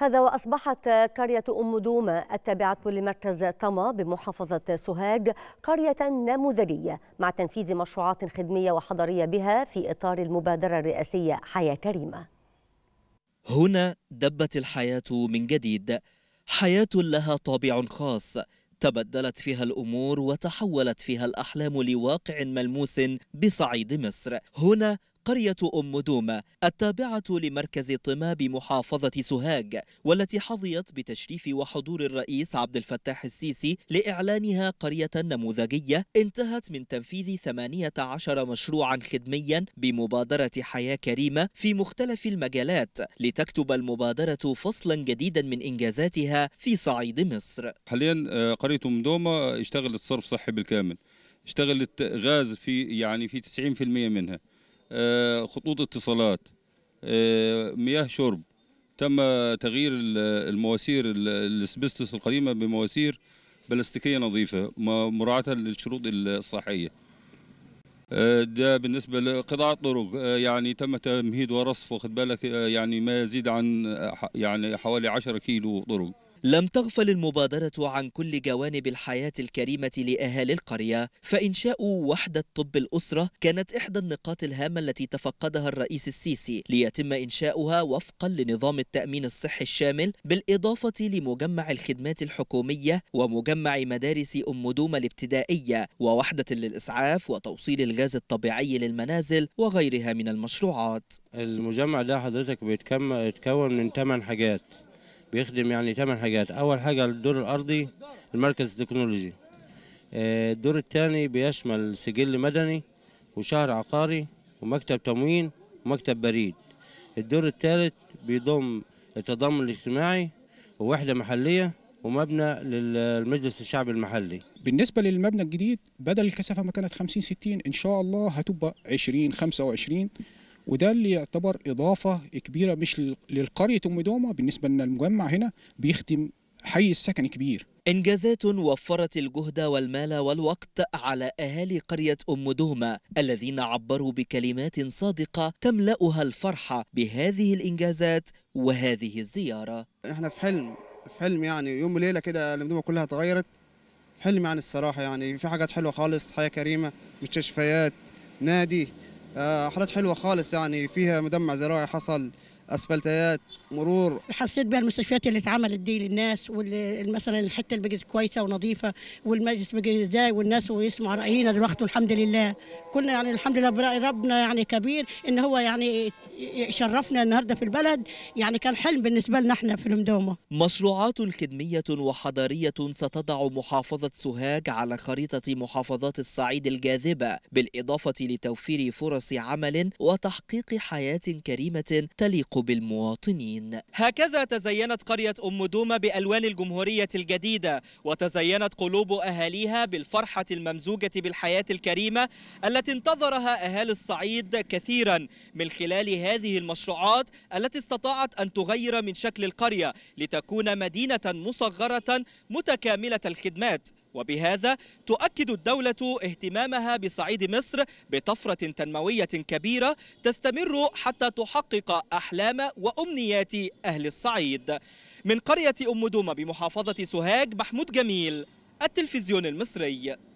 هذا وأصبحت قرية أم دومة التابعة لمركز طما بمحافظة سوهاج قرية نموذجية مع تنفيذ مشروعات خدمية وحضرية بها في إطار المبادرة الرئاسية حياة كريمة هنا دبت الحياة من جديد حياة لها طابع خاص تبدلت فيها الأمور وتحولت فيها الأحلام لواقع ملموس بصعيد مصر هنا قرية أم دوم التابعة لمركز طما بمحافظة سوهاج والتي حظيت بتشريف وحضور الرئيس عبد الفتاح السيسي لإعلانها قرية نموذجية انتهت من تنفيذ 18 مشروعا خدميا بمبادرة حياة كريمة في مختلف المجالات لتكتب المبادرة فصلا جديدا من إنجازاتها في صعيد مصر حاليا آه، قرية أم دوم آه، اشتغلت صرف صحي بالكامل اشتغلت غاز في يعني في 90% منها آه، خطوط اتصالات آه، مياه شرب تم تغيير المواسير الاسبستوس القديمه بمواسير بلاستيكيه نظيفه مراعاه للشروط الصحيه آه، ده بالنسبة لقطاع الطرق يعني تم تمهيد ورصف واخد بالك يعني ما يزيد عن يعني حوالي 10 كيلو طرق لم تغفل المبادرة عن كل جوانب الحياة الكريمة لأهالي القرية فإنشاء وحدة طب الأسرة كانت إحدى النقاط الهامة التي تفقدها الرئيس السيسي ليتم إنشاؤها وفقا لنظام التأمين الصحي الشامل بالإضافة لمجمع الخدمات الحكومية ومجمع مدارس أم دومة الابتدائية ووحدة للإسعاف وتوصيل الغاز الطبيعي للمنازل وغيرها من المشروعات المجمع ده حضرتك بيتكون من ثمان حاجات بيخدم يعني ثمان حاجات اول حاجه الدور الارضي المركز التكنولوجي آه، الدور الثاني بيشمل سجل مدني وشهر عقاري ومكتب تموين ومكتب بريد الدور الثالث بيضم التضامن الاجتماعي ووحده محليه ومبنى للمجلس الشعبي المحلي بالنسبه للمبنى الجديد بدل الكثافه ما كانت 50 60 ان شاء الله هتبقى 20 25 وده اللي يعتبر اضافه كبيره مش للقريه ام دومه بالنسبه لنا المجمع هنا بيخدم حي السكن كبير إنجازات وفرت الجهد والمال والوقت على أهالي قرية أم دومة الذين عبروا بكلمات صادقة تملأها الفرحة بهذه الإنجازات وهذه الزيارة إحنا في حلم في حلم يعني يوم وليلة كده أم دومة كلها اتغيرت حلم يعني الصراحة يعني في حاجات حلوة خالص حياة كريمة مستشفيات نادي آه، حالات حلوه خالص يعني فيها مدمع زراعي حصل اسفلتيات مرور حسيت بها المستشفيات اللي اتعملت دي للناس واللي مثلا الحته اللي بقت كويسه ونظيفه والمجلس بقى ازاي والناس ويسمعوا راينا دلوقتي والحمد لله كنا يعني الحمد لله برأي ربنا يعني كبير ان هو يعني شرفنا النهارده في البلد يعني كان حلم بالنسبه لنا احنا في المدومه مشروعات خدميه وحضاريه ستضع محافظه سوهاج على خريطه محافظات الصعيد الجاذبه بالاضافه لتوفير فرص عمل وتحقيق حياه كريمه تليق يليق بالمواطنين هكذا تزينت قرية أم دومة بألوان الجمهورية الجديدة وتزينت قلوب أهاليها بالفرحة الممزوجة بالحياة الكريمة التي انتظرها أهالي الصعيد كثيرا من خلال هذه المشروعات التي استطاعت أن تغير من شكل القرية لتكون مدينة مصغرة متكاملة الخدمات وبهذا تؤكد الدولة اهتمامها بصعيد مصر بطفرة تنموية كبيرة تستمر حتى تحقق أحلام وأمنيات أهل الصعيد من قرية أم دومة بمحافظة سوهاج محمود جميل التلفزيون المصري